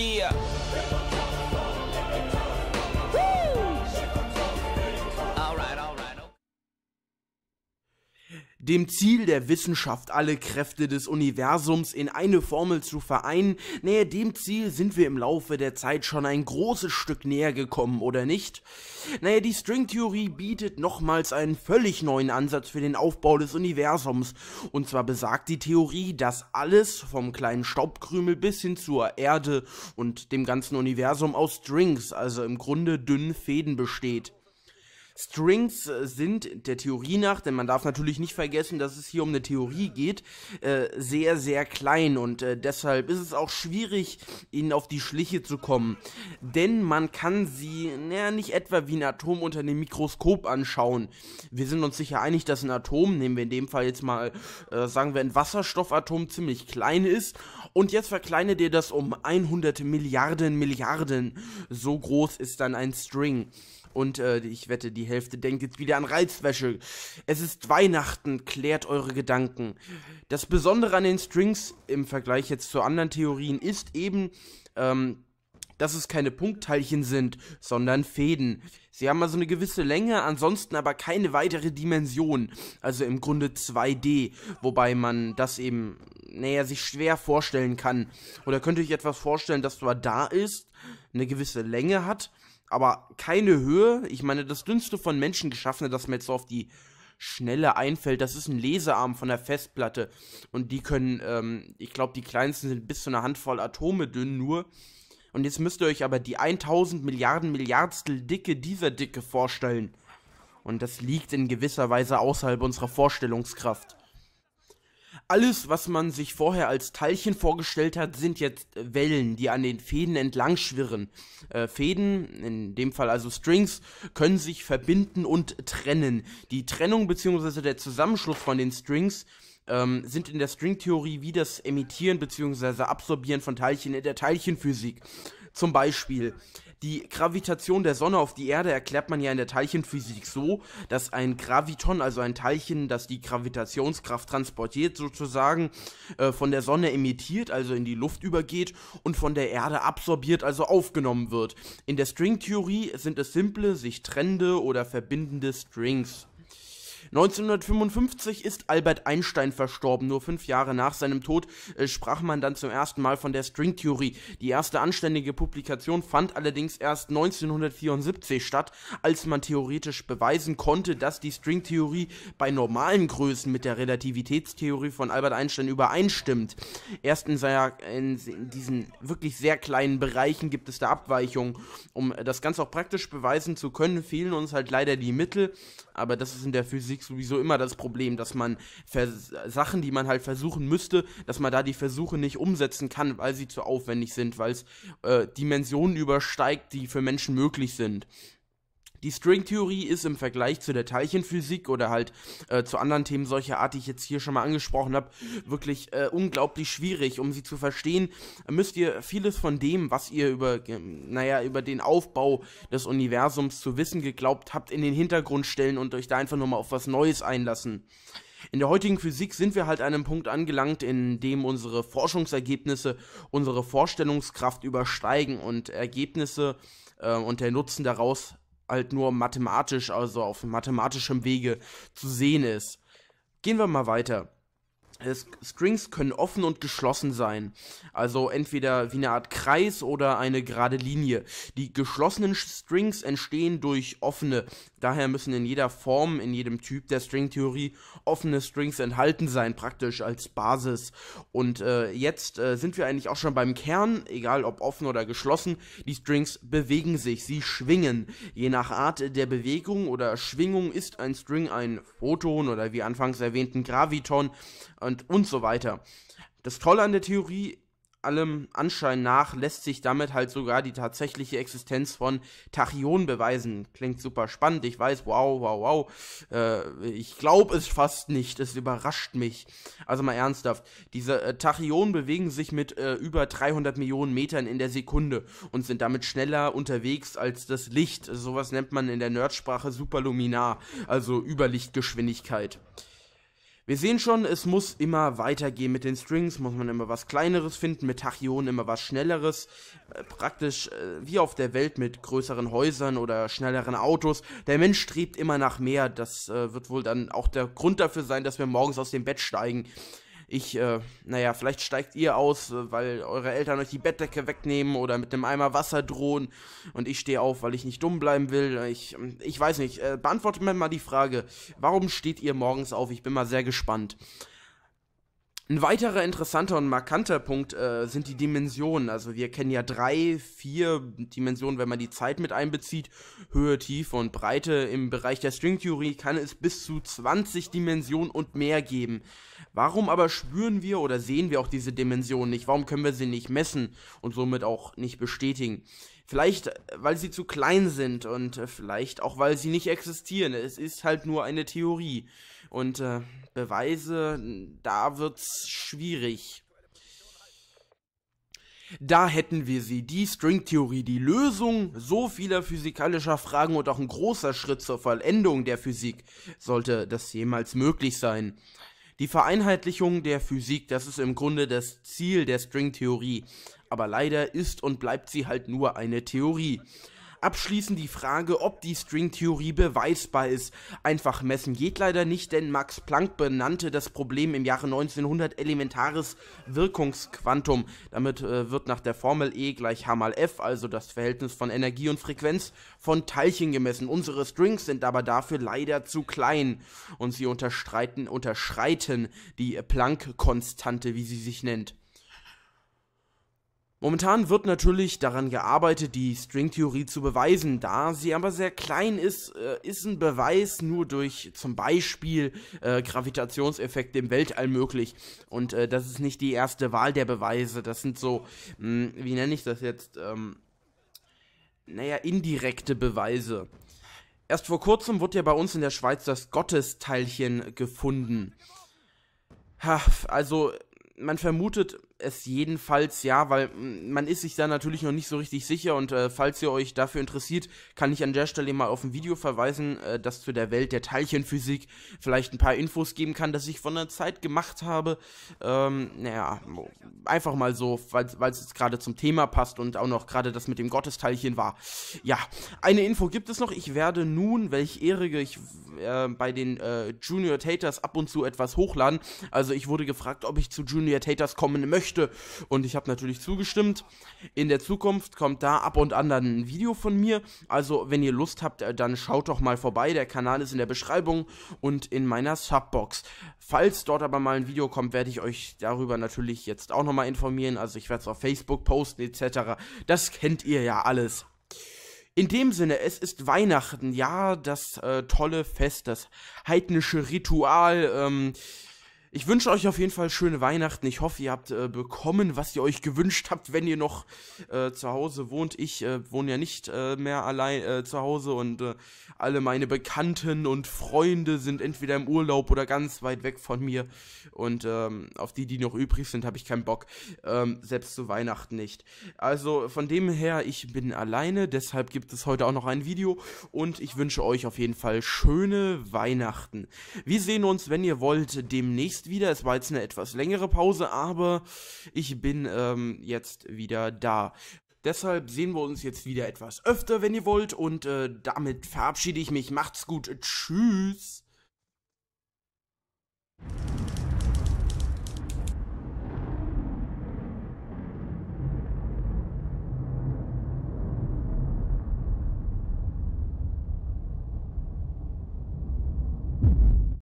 guia. dem Ziel der Wissenschaft, alle Kräfte des Universums in eine Formel zu vereinen, näher dem Ziel sind wir im Laufe der Zeit schon ein großes Stück näher gekommen, oder nicht? Naja, die Stringtheorie bietet nochmals einen völlig neuen Ansatz für den Aufbau des Universums. Und zwar besagt die Theorie, dass alles, vom kleinen Staubkrümel bis hin zur Erde und dem ganzen Universum aus Strings, also im Grunde dünnen Fäden besteht. Strings äh, sind der Theorie nach, denn man darf natürlich nicht vergessen, dass es hier um eine Theorie geht, äh, sehr, sehr klein und äh, deshalb ist es auch schwierig, ihnen auf die Schliche zu kommen. Denn man kann sie, naja, nicht etwa wie ein Atom unter einem Mikroskop anschauen. Wir sind uns sicher einig, dass ein Atom, nehmen wir in dem Fall jetzt mal, äh, sagen wir, ein Wasserstoffatom ziemlich klein ist. Und jetzt verkleine dir das um 100 Milliarden Milliarden. So groß ist dann ein String. Und äh, ich wette, die Hälfte denkt jetzt wieder an Reizwäsche. Es ist Weihnachten, klärt eure Gedanken. Das Besondere an den Strings im Vergleich jetzt zu anderen Theorien ist eben, ähm, dass es keine Punktteilchen sind, sondern Fäden. Sie haben also eine gewisse Länge, ansonsten aber keine weitere Dimension. Also im Grunde 2D, wobei man das eben, naja, sich schwer vorstellen kann. Oder könnt ihr euch etwas vorstellen, das zwar da ist, eine gewisse Länge hat, aber keine Höhe. Ich meine, das dünnste von Menschen geschaffene, das mir jetzt so auf die Schnelle einfällt, das ist ein Lesearm von der Festplatte. Und die können, ähm, ich glaube, die kleinsten sind bis zu einer Handvoll Atome dünn nur. Und jetzt müsst ihr euch aber die 1000 Milliarden Milliardstel Dicke dieser Dicke vorstellen. Und das liegt in gewisser Weise außerhalb unserer Vorstellungskraft alles, was man sich vorher als Teilchen vorgestellt hat, sind jetzt äh, Wellen, die an den Fäden entlang schwirren. Äh, Fäden, in dem Fall also Strings, können sich verbinden und trennen. Die Trennung bzw. der Zusammenschluss von den Strings ähm, sind in der Stringtheorie wie das Emittieren bzw. Absorbieren von Teilchen in der Teilchenphysik. Zum Beispiel die Gravitation der Sonne auf die Erde erklärt man ja in der Teilchenphysik so, dass ein Graviton, also ein Teilchen, das die Gravitationskraft transportiert, sozusagen äh, von der Sonne emittiert, also in die Luft übergeht und von der Erde absorbiert, also aufgenommen wird. In der Stringtheorie sind es simple, sich trennende oder verbindende Strings. 1955 ist Albert Einstein verstorben. Nur fünf Jahre nach seinem Tod äh, sprach man dann zum ersten Mal von der Stringtheorie. Die erste anständige Publikation fand allerdings erst 1974 statt, als man theoretisch beweisen konnte, dass die Stringtheorie bei normalen Größen mit der Relativitätstheorie von Albert Einstein übereinstimmt. Erst in, seiner, in, in diesen wirklich sehr kleinen Bereichen gibt es da Abweichungen. Um das Ganze auch praktisch beweisen zu können, fehlen uns halt leider die Mittel, aber das ist in der Physik Physik sowieso immer das Problem, dass man Vers Sachen, die man halt versuchen müsste, dass man da die Versuche nicht umsetzen kann, weil sie zu aufwendig sind, weil es äh, Dimensionen übersteigt, die für Menschen möglich sind. Die Stringtheorie ist im Vergleich zu der Teilchenphysik oder halt äh, zu anderen Themen solcher Art, die ich jetzt hier schon mal angesprochen habe, wirklich äh, unglaublich schwierig. Um sie zu verstehen, müsst ihr vieles von dem, was ihr über, ähm, naja, über den Aufbau des Universums zu wissen geglaubt habt, in den Hintergrund stellen und euch da einfach nur mal auf was Neues einlassen. In der heutigen Physik sind wir halt an einem Punkt angelangt, in dem unsere Forschungsergebnisse unsere Vorstellungskraft übersteigen und Ergebnisse äh, und der Nutzen daraus halt nur mathematisch, also auf mathematischem Wege zu sehen ist. Gehen wir mal weiter. Strings können offen und geschlossen sein. Also entweder wie eine Art Kreis oder eine gerade Linie. Die geschlossenen Strings entstehen durch offene. Daher müssen in jeder Form, in jedem Typ der Stringtheorie offene Strings enthalten sein, praktisch als Basis. Und äh, jetzt äh, sind wir eigentlich auch schon beim Kern, egal ob offen oder geschlossen. Die Strings bewegen sich, sie schwingen. Je nach Art der Bewegung oder Schwingung ist ein String ein Photon oder wie anfangs erwähnten Graviton. Äh, und, und so weiter. Das Tolle an der Theorie, allem Anschein nach, lässt sich damit halt sogar die tatsächliche Existenz von Tachyonen beweisen. Klingt super spannend, ich weiß, wow, wow, wow. Äh, ich glaube es fast nicht, es überrascht mich. Also mal ernsthaft, diese äh, Tachyonen bewegen sich mit äh, über 300 Millionen Metern in der Sekunde und sind damit schneller unterwegs als das Licht. Sowas nennt man in der Nerdsprache Superluminar, also Überlichtgeschwindigkeit. Wir sehen schon, es muss immer weitergehen mit den Strings, muss man immer was Kleineres finden, mit Tachyonen immer was Schnelleres. Äh, praktisch äh, wie auf der Welt mit größeren Häusern oder schnelleren Autos. Der Mensch strebt immer nach mehr. Das äh, wird wohl dann auch der Grund dafür sein, dass wir morgens aus dem Bett steigen ich, äh, naja, vielleicht steigt ihr aus, äh, weil eure Eltern euch die Bettdecke wegnehmen oder mit einem Eimer Wasser drohen und ich stehe auf, weil ich nicht dumm bleiben will. Ich, ich weiß nicht, äh, beantwortet mir mal die Frage, warum steht ihr morgens auf? Ich bin mal sehr gespannt. Ein weiterer interessanter und markanter Punkt äh, sind die Dimensionen. Also wir kennen ja drei, vier Dimensionen, wenn man die Zeit mit einbezieht. Höhe, Tiefe und Breite. Im Bereich der Stringtheorie kann es bis zu 20 Dimensionen und mehr geben. Warum aber spüren wir oder sehen wir auch diese Dimensionen nicht? Warum können wir sie nicht messen und somit auch nicht bestätigen? Vielleicht, äh, weil sie zu klein sind und äh, vielleicht auch, weil sie nicht existieren. Es ist halt nur eine Theorie. Und äh, Beweise, da wird's schwierig. Da hätten wir sie, die Stringtheorie, die Lösung so vieler physikalischer Fragen und auch ein großer Schritt zur Vollendung der Physik, sollte das jemals möglich sein. Die Vereinheitlichung der Physik, das ist im Grunde das Ziel der Stringtheorie, aber leider ist und bleibt sie halt nur eine Theorie. Abschließend die Frage, ob die Stringtheorie beweisbar ist. Einfach messen geht leider nicht, denn Max Planck benannte das Problem im Jahre 1900 elementares Wirkungsquantum. Damit äh, wird nach der Formel E gleich H mal F, also das Verhältnis von Energie und Frequenz, von Teilchen gemessen. Unsere Strings sind aber dafür leider zu klein und sie unterstreiten, unterschreiten die Planck-Konstante, wie sie sich nennt. Momentan wird natürlich daran gearbeitet, die Stringtheorie zu beweisen. Da sie aber sehr klein ist, äh, ist ein Beweis nur durch zum Beispiel äh, Gravitationseffekte im Weltall möglich. Und äh, das ist nicht die erste Wahl der Beweise. Das sind so, mh, hm, wie nenne ich das jetzt? Ähm, naja, indirekte Beweise. Erst vor kurzem wurde ja bei uns in der Schweiz das Gottesteilchen gefunden. Ha, also man vermutet es jedenfalls, ja, weil mm, man ist sich da natürlich noch nicht so richtig sicher und äh, falls ihr euch dafür interessiert, kann ich an der Stelle mal auf ein Video verweisen, äh, das zu der Welt der Teilchenphysik vielleicht ein paar Infos geben kann, das ich von der Zeit gemacht habe. Ähm, naja, einfach mal so, weil es gerade zum Thema passt und auch noch gerade das mit dem Gottesteilchen war. Ja, eine Info gibt es noch. Ich werde nun, welch Ehrige, ich äh, bei den äh, Junior Taters ab und zu etwas hochladen. Also ich wurde gefragt, ob ich zu Junior Taters kommen möchte möchte. Und ich habe natürlich zugestimmt. In der Zukunft kommt da ab und an dann ein Video von mir. Also, wenn ihr Lust habt, äh, dann schaut doch mal vorbei. Der Kanal ist in der Beschreibung und in meiner Subbox. Falls dort aber mal ein Video kommt, werde ich euch darüber natürlich jetzt auch nochmal informieren. Also, ich werde es auf Facebook posten etc. Das kennt ihr ja alles. In dem Sinne, es ist Weihnachten, ja, das äh, tolle Fest, das heidnische Ritual, ähm, ich wünsche euch auf jeden Fall schöne Weihnachten. Ich hoffe, ihr habt äh, bekommen, was ihr euch gewünscht habt, wenn ihr noch äh, zu Hause wohnt. Ich äh, wohne ja nicht äh, mehr allein äh, zu Hause und äh, alle meine Bekannten und Freunde sind entweder im Urlaub oder ganz weit weg von mir. Und ähm, auf die, die noch übrig sind, habe ich keinen Bock. Ähm, selbst zu Weihnachten nicht. Also von dem her, ich bin alleine. Deshalb gibt es heute auch noch ein Video. Und ich wünsche euch auf jeden Fall schöne Weihnachten. Wir sehen uns, wenn ihr wollt, demnächst ist wieder. Es war jetzt eine etwas längere Pause, aber ich bin ähm, jetzt wieder da. Deshalb sehen wir uns jetzt wieder etwas öfter, wenn ihr wollt. Und äh, damit verabschiede ich mich. Macht's gut. Tschüss.